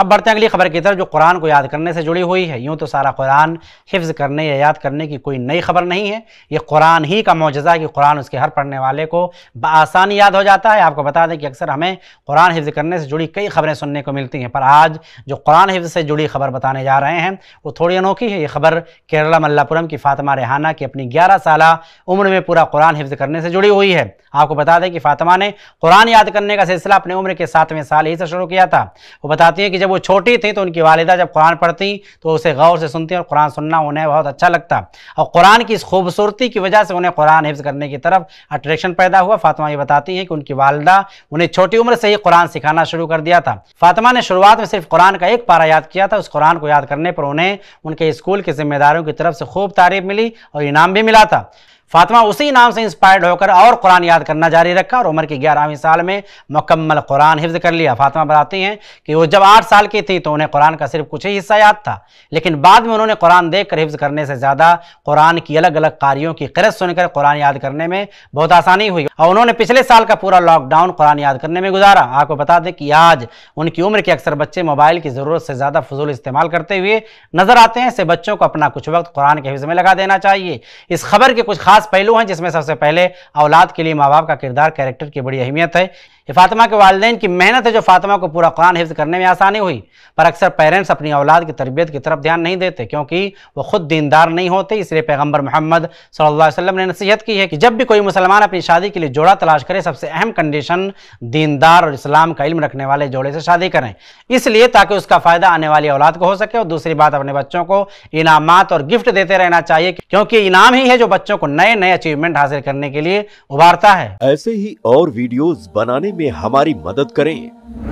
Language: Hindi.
अब बढ़ते हैं अगली खबर की तरफ जो कुरान को याद करने से जुड़ी हुई है यूँ तो सारा कुरान हिफ्ज़ करने या याद करने की कोई नई खबर नहीं है ये कुरान ही का मुजज़ा है कि कुरान उसके हर पढ़ने वाले को बसानी याद हो जाता है आपको बता दें कि अक्सर हमें कुरान हिफ्ज़ करने से जुड़ी कई खबरें सुनने को मिलती हैं पर आज जो कुरान हिफ्ज़ से जुड़ी खबर बताने जा रहे हैं वो थोड़ी अनोखी है ये खबर केरला मल्लापुरम की फ़ातिमा रेहाना की अपनी ग्यारह साल उम्र में पूरा कुरान हिफ्ज़ करने से जुड़ी हुई है आपको बता दें कि फ़ातिमा ने कुरान याद करने का सिलसिला अपनी उम्र के सातवें साल ही से शुरू किया था वो बताती हैं कि जब वो छोटी थी तो उनकी वालदा जब कुरान पढ़ती तो उसे गौर से सुनती और कुरान सुनना उन्हें बहुत अच्छा लगता और कुरान की इस खूबसूरती की वजह से उन्हें कुरान हिफ्ज़ करने की तरफ अट्रैक्शन पैदा हुआ फातिमा ये बताती हैं कि उनकी वालदा उन्हें छोटी उम्र से ही कुरान सिखाना शुरू कर दिया था फातिमा ने शुरुआत में सिर्फ कुरान का एक पारा याद किया था उस कुरान को याद करने पर उन्हें उनके स्कूल के जिम्मेदारों की तरफ से खूब तारीफ मिली और इनाम भी मिला था फातिमा उसी नाम से इंस्पायर्ड होकर और कुरान याद करना जारी रखा और उम्र के ग्यारहवीं साल में मुकम्मल कुरान हिफ्ज कर लिया फातिमा बताती हैं कि वो जब आठ साल की थी तो उन्हें कुरान का सिर्फ कुछ ही हिस्सा याद था लेकिन बाद में उन्होंने कुरान देख कर हिफ्ज करने से ज़्यादा कुरान की अलग अलग कारियों की करत सुनकर कुरान याद करने में बहुत आसानी हुई और उन्होंने पिछले साल का पूरा लॉकडाउन कुरान याद करने में गुजारा आपको बता दें कि आज उनकी उम्र के अक्सर बच्चे मोबाइल की ज़रूरत से ज़्यादा फजूल इस्तेमाल करते हुए नजर आते हैं ऐसे बच्चों को अपना कुछ वक्त कुरान के हिफ्ज में लगा देना चाहिए इस खबर के कुछ खास पहलू हैं जिसमें सबसे पहले औलाद के लिए माँ बाप का किरदार कैरेक्टर की बड़ी अहमियत है फातिमा के वालदे की मेहनत है जो फातिमा को पूरा कुरान हिफ्ज़ करने में आसानी हुई पर अक्सर पेरेंट्स अपनी औलाद की तरबियत की तरफ ध्यान नहीं देते क्योंकि वो खुद दीनदार नहीं होते इसलिए पैगम्बर मोहम्मद सल्ला वसलम ने नसीहत की है कि जब भी कोई मुसलमान अपनी शादी के लिए जोड़ा तलाश करे सबसे अहम कंडीशन दीनदार और इस्लाम का इल्म रखने वाले जोड़े से शादी करें इसलिए ताकि उसका फ़ायदा आने वाली औलाद को हो सके और दूसरी बात अपने बच्चों को इनामत और गिफ्ट देते रहना चाहिए क्योंकि इनाम ही है जो बच्चों को नए नए अचीवमेंट हासिल करने के लिए उभारता है ऐसे ही और वीडियोज बनाने में हमारी मदद करें